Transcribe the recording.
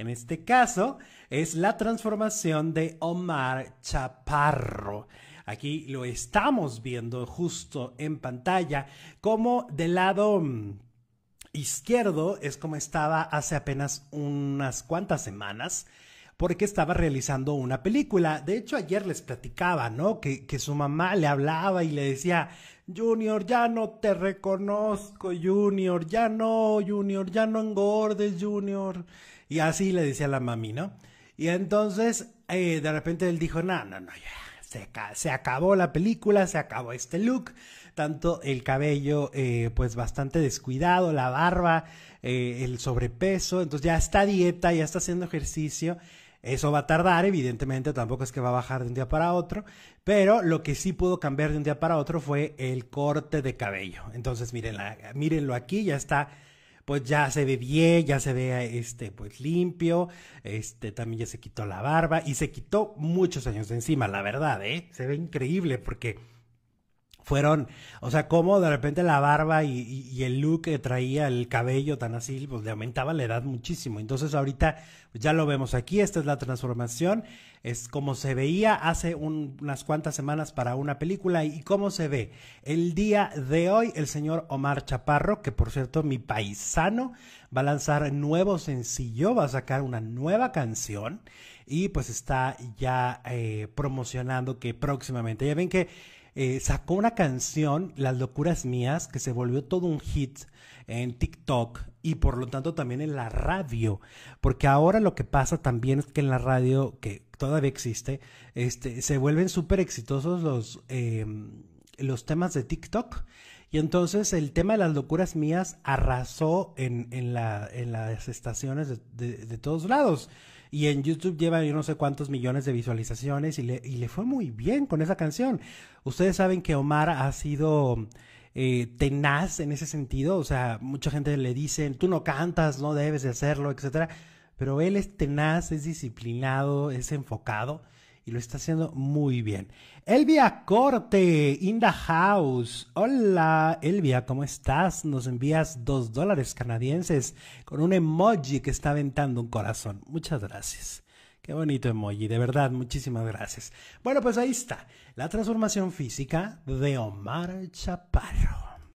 En este caso es la transformación de Omar Chaparro. Aquí lo estamos viendo justo en pantalla, como del lado mm, izquierdo es como estaba hace apenas unas cuantas semanas porque estaba realizando una película. De hecho, ayer les platicaba, ¿no? Que, que, su mamá le hablaba y le decía, Junior, ya no te reconozco, Junior, ya no, Junior, ya no engordes, Junior. Y así le decía la mami, ¿no? Y entonces, eh, de repente él dijo, no, no, no, ya, se, se, acabó la película, se acabó este look. Tanto el cabello, eh, pues bastante descuidado, la barba, eh, el sobrepeso, entonces ya está dieta, ya está haciendo ejercicio. Eso va a tardar, evidentemente, tampoco es que va a bajar de un día para otro, pero lo que sí pudo cambiar de un día para otro fue el corte de cabello. Entonces, mírenla, mírenlo aquí, ya está pues ya se ve bien, ya se ve este pues limpio, este también ya se quitó la barba y se quitó muchos años de encima, la verdad, eh, se ve increíble porque fueron, o sea, cómo de repente la barba y, el look que traía, el cabello tan así, pues le aumentaba la edad muchísimo. Entonces ahorita pues, ya lo vemos aquí, esta es la transformación, es como se veía hace unas cuantas semanas para una película y cómo se ve. El día de hoy el señor Omar Chaparro, que por cierto mi paisano, va a lanzar nuevo sencillo, va a sacar una nueva canción y pues está ya eh, promocionando que próximamente, ya ven que eh, sacó una canción, Las locuras mías, que se volvió todo un hit en TikTok y por lo tanto también en la radio, porque ahora lo que pasa también es que en la radio, que todavía existe, este, se vuelven súper exitosos los, eh, los temas de TikTok y entonces el tema de las locuras mías arrasó en, en, la, en las estaciones de, todos lados. Y en YouTube lleva yo no sé cuántos millones de visualizaciones y le, y le fue muy bien con esa canción. Ustedes saben que Omar ha sido eh, tenaz en ese sentido. O sea, mucha gente le dice, tú no cantas, no debes de hacerlo, etcétera. Pero él es tenaz, es disciplinado, es enfocado lo está haciendo muy bien. Elvia Corte, in house. Hola, Elvia, ¿cómo estás? Nos envías dos dólares canadienses con un emoji que está aventando un corazón. Muchas gracias. Qué bonito emoji, de verdad, muchísimas gracias. Bueno, pues ahí está, la transformación física de Omar Chaparro.